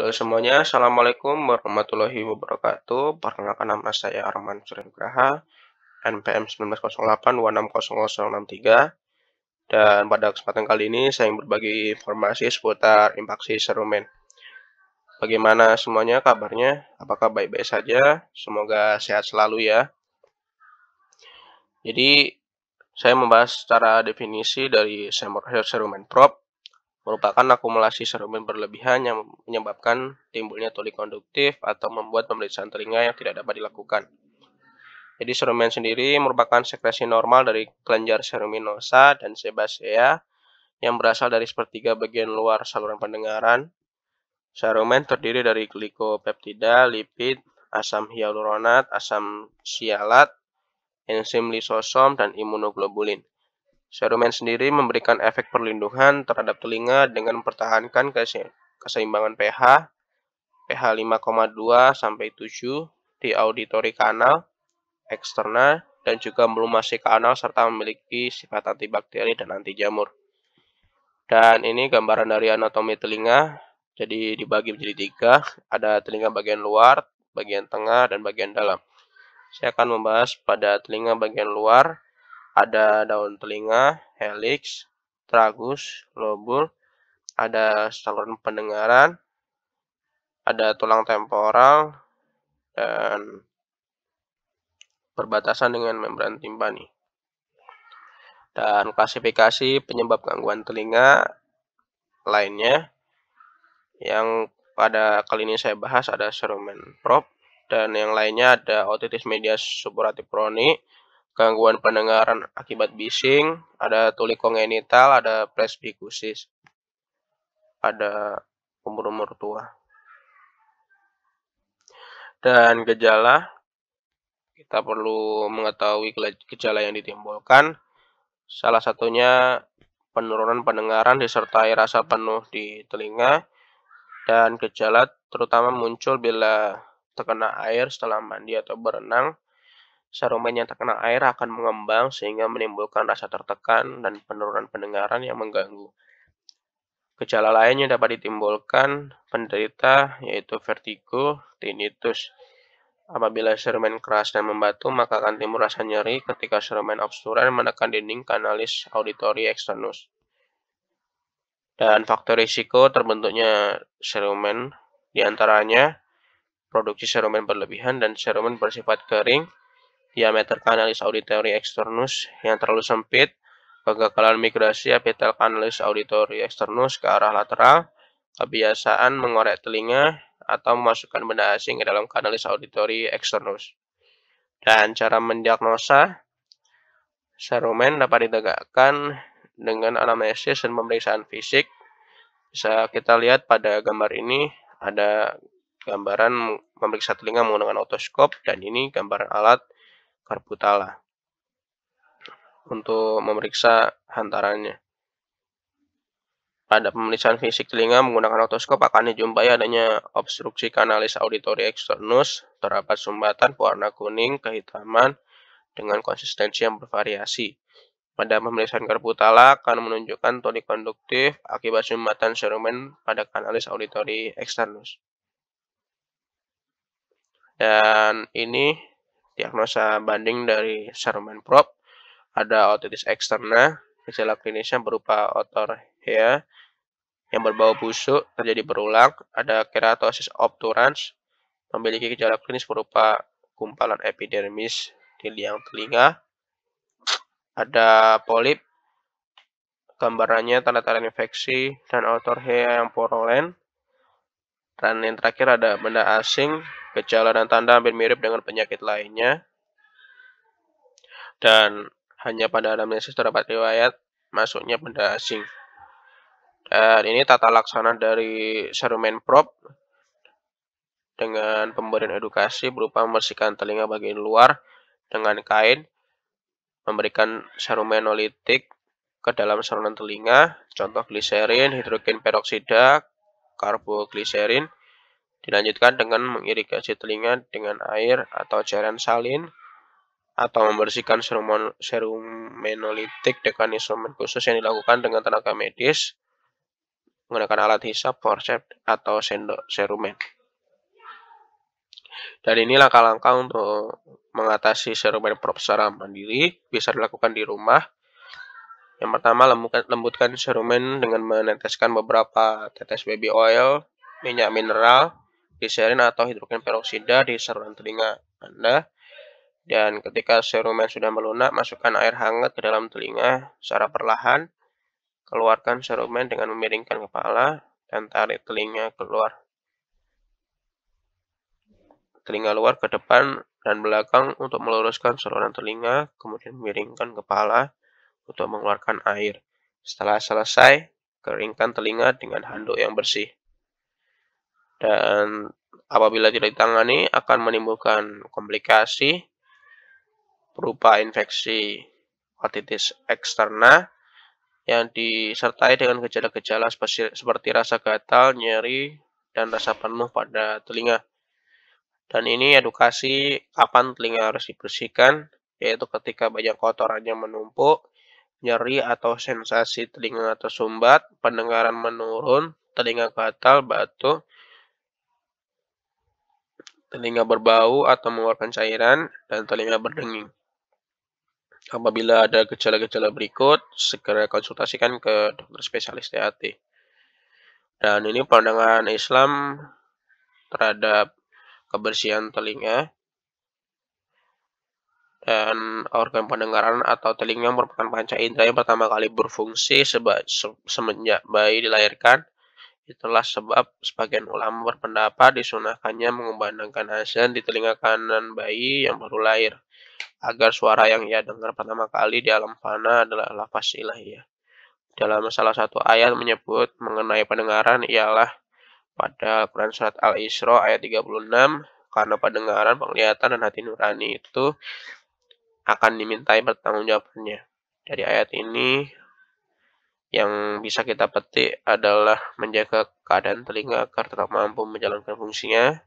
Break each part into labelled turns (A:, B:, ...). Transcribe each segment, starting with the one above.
A: Halo semuanya, Assalamualaikum warahmatullahi wabarakatuh. Perkenalkan nama saya Arman Suryagraha, NPM 1908-260063. Dan pada kesempatan kali ini saya ingin berbagi informasi seputar impaksi serumen. Bagaimana semuanya kabarnya? Apakah baik-baik saja? Semoga sehat selalu ya. Jadi, saya membahas secara definisi dari serumen prop merupakan akumulasi serumen berlebihan yang menyebabkan timbulnya tuli konduktif atau membuat pemeriksaan telinga yang tidak dapat dilakukan. Jadi serumen sendiri merupakan sekresi normal dari kelenjar seruminosa dan sebasea yang berasal dari sepertiga bagian luar saluran pendengaran. Serumen terdiri dari glikopeptida, lipid, asam hyaluronat, asam sialat, enzim lisosom, dan imunoglobulin. Serumen sendiri memberikan efek perlindungan terhadap telinga dengan mempertahankan keseimbangan pH, pH 5,2 sampai 7 di auditori kanal eksternal dan juga melumasi kanal serta memiliki sifat antibakteri dan anti jamur. Dan ini gambaran dari anatomi telinga. Jadi dibagi menjadi tiga, ada telinga bagian luar, bagian tengah, dan bagian dalam. Saya akan membahas pada telinga bagian luar, ada daun telinga, helix, tragus, lobul, ada saluran pendengaran, ada tulang temporal, dan perbatasan dengan membran timpani. Dan klasifikasi penyebab gangguan telinga lainnya yang pada kali ini saya bahas ada serumen prop dan yang lainnya ada otitis media suppurativ kronik, gangguan pendengaran akibat bising, ada kongenital, ada presbikusis, ada umur-umur tua. Dan gejala, kita perlu mengetahui gejala yang ditimbulkan. Salah satunya penurunan pendengaran disertai rasa penuh di telinga dan gejala terutama muncul bila terkena air setelah mandi atau berenang Saruman yang terkena air akan mengembang sehingga menimbulkan rasa tertekan dan penurunan pendengaran yang mengganggu. Gejala lain yang dapat ditimbulkan penderita yaitu vertigo, tinnitus. Apabila serumen keras dan membatu, maka akan timbul rasa nyeri ketika serumen obsturan menekan dinding kanalis auditori externus. Dan faktor risiko terbentuknya serumen diantaranya produksi serumen berlebihan dan serumen bersifat kering, diameter kanalis auditori eksternus yang terlalu sempit, kegagalan migrasi epitel kanalis auditori eksternus ke arah lateral, kebiasaan mengorek telinga atau memasukkan benda asing ke dalam kanalis auditori eksternus, Dan cara mendiagnosa serumen dapat ditegakkan dengan anamnesis dan pemeriksaan fisik. Bisa kita lihat pada gambar ini ada gambaran memeriksa telinga menggunakan otoskop dan ini gambaran alat Barbutala untuk memeriksa hantarannya. Pada pemeriksaan fisik telinga menggunakan otoskop akan dijumpai adanya obstruksi kanalis auditori eksternus, terdapat sumbatan warna kuning, kehitaman, dengan konsistensi yang bervariasi. Pada pemeriksaan karputala akan menunjukkan tonik konduktif akibat sumbatan serumen pada kanalis auditori eksternus. dan ini diagnosa banding dari Saruman Prop, ada otitis eksterna, gejala klinisnya berupa otor ya yang berbau busuk terjadi berulang, ada keratosis obturans, memiliki gejala klinis berupa gumpalan epidermis di liang telinga, ada polip, gambarannya tanda-tanda infeksi, dan otor yang porolen, dan yang terakhir ada benda asing Gejala dan tanda hampir mirip dengan penyakit lainnya. Dan hanya pada anamnesis terdapat riwayat masuknya benda asing. Dan ini tata laksana dari Serumen Prop dengan pemberian edukasi berupa membersihkan telinga bagian luar dengan kain, memberikan olitik ke dalam saluran telinga, contoh gliserin, hidrogen peroksida, karbogliserin, Dilanjutkan dengan mengirigasi telinga dengan air atau cairan salin atau membersihkan serum menolitik dengan instrumen khusus yang dilakukan dengan tenaga medis menggunakan alat hisap, forceps, atau sendok serumen. Dan ini langkah-langkah untuk mengatasi serumen prop secara mandiri bisa dilakukan di rumah. Yang pertama, lembutkan serumen dengan meneteskan beberapa tetes baby oil, minyak mineral, gliserin atau hidrogen peroksida di saluran telinga Anda. Dan ketika serumen sudah melunak, masukkan air hangat ke dalam telinga secara perlahan. Keluarkan serumen dengan memiringkan kepala dan tarik telinga keluar. Telinga luar ke depan dan belakang untuk meluruskan saluran telinga, kemudian miringkan kepala untuk mengeluarkan air. Setelah selesai, keringkan telinga dengan handuk yang bersih dan apabila tidak ditangani akan menimbulkan komplikasi berupa infeksi otitis eksterna yang disertai dengan gejala-gejala seperti rasa gatal, nyeri, dan rasa penuh pada telinga. Dan ini edukasi kapan telinga harus dibersihkan, yaitu ketika banyak kotorannya menumpuk, nyeri atau sensasi telinga atau sumbat, pendengaran menurun, telinga gatal, batuk, telinga berbau atau mengeluarkan cairan, dan telinga berdenging. Apabila ada gejala-gejala berikut, segera konsultasikan ke dokter spesialis TAT. Dan ini pandangan Islam terhadap kebersihan telinga dan organ pendengaran atau telinga merupakan panca indera yang pertama kali berfungsi semenjak bayi dilahirkan Itulah sebab sebagian ulama berpendapat disunahkannya mengumandangkan azan di telinga kanan bayi yang baru lahir, agar suara yang ia dengar pertama kali di alam fana adalah lafaz ilahiyah. Dalam salah satu ayat menyebut mengenai pendengaran ialah pada Quran Surat Al-Isra ayat 36, karena pendengaran, penglihatan, dan hati nurani itu akan dimintai pertanggungjawabannya. Dari ayat ini, yang bisa kita petik adalah menjaga keadaan telinga agar tetap mampu menjalankan fungsinya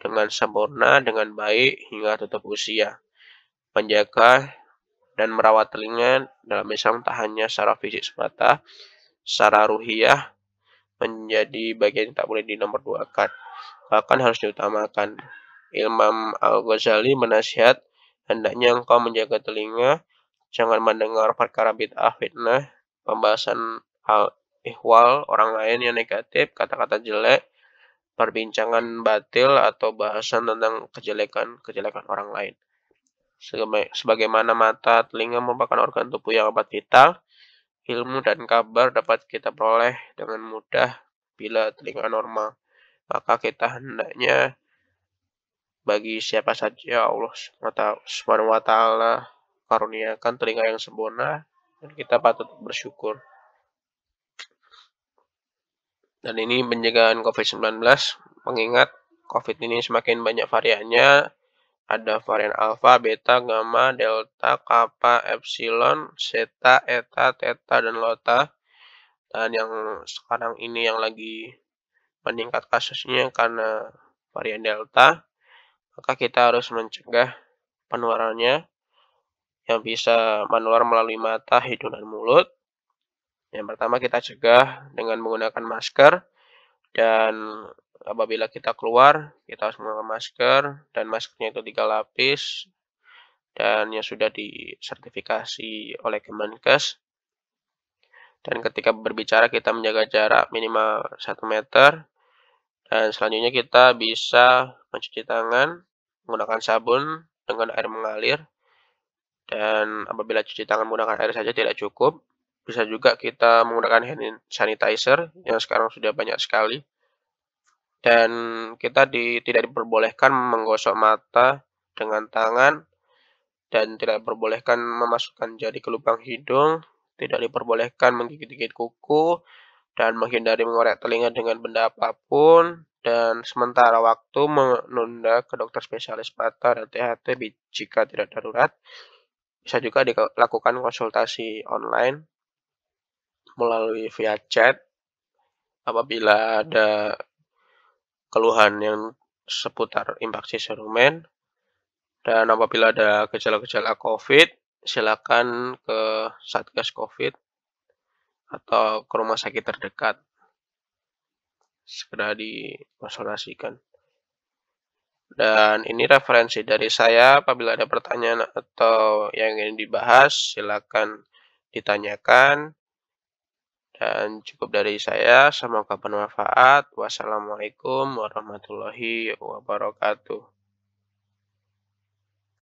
A: dengan sempurna, dengan baik hingga tutup usia. Menjaga dan merawat telinga dalam misalnya tak hanya secara fisik semata, secara ruhiyah menjadi bagian yang tak boleh dua dinomorduakan, bahkan harus diutamakan. Imam Al-Ghazali menasihat, hendaknya engkau menjaga telinga, jangan mendengar perkara bid'ah fitnah, pembahasan hal ihwal orang lain yang negatif, kata-kata jelek, perbincangan batil atau bahasan tentang kejelekan-kejelekan orang lain. Sebagaimana mata, telinga merupakan organ tubuh yang amat vital, ilmu dan kabar dapat kita peroleh dengan mudah bila telinga normal. Maka kita hendaknya bagi siapa saja Allah SWT karuniakan telinga yang sempurna Kan kita patut bersyukur. Dan ini penjagaan COVID-19, mengingat COVID ini semakin banyak variannya, ada varian alfa, beta, gamma, delta, kappa, epsilon, zeta, eta, theta, dan lota. Dan yang sekarang ini yang lagi meningkat kasusnya karena varian delta, maka kita harus mencegah penularannya yang bisa menular melalui mata, hidung, dan mulut. Yang pertama kita cegah dengan menggunakan masker dan apabila kita keluar kita harus menggunakan masker dan maskernya itu tiga lapis dan yang sudah disertifikasi oleh Kemenkes. Dan ketika berbicara kita menjaga jarak minimal 1 meter. Dan selanjutnya kita bisa mencuci tangan menggunakan sabun dengan air mengalir dan apabila cuci tangan menggunakan air saja tidak cukup, bisa juga kita menggunakan hand sanitizer yang sekarang sudah banyak sekali. Dan kita di, tidak diperbolehkan menggosok mata dengan tangan dan tidak diperbolehkan memasukkan jari ke lubang hidung, tidak diperbolehkan menggigit-gigit kuku, dan menghindari mengorek telinga dengan benda apapun, dan sementara waktu menunda ke dokter spesialis mata dan THT jika tidak darurat. Bisa juga dilakukan konsultasi online melalui via chat apabila ada keluhan yang seputar infeksi serumen dan apabila ada gejala-gejala COVID, silakan ke Satgas COVID atau ke rumah sakit terdekat. Segera dikonsultasikan. Dan ini referensi dari saya. Apabila ada pertanyaan atau yang ingin dibahas, silakan ditanyakan. Dan cukup dari saya, semoga bermanfaat. Wassalamualaikum warahmatullahi wabarakatuh.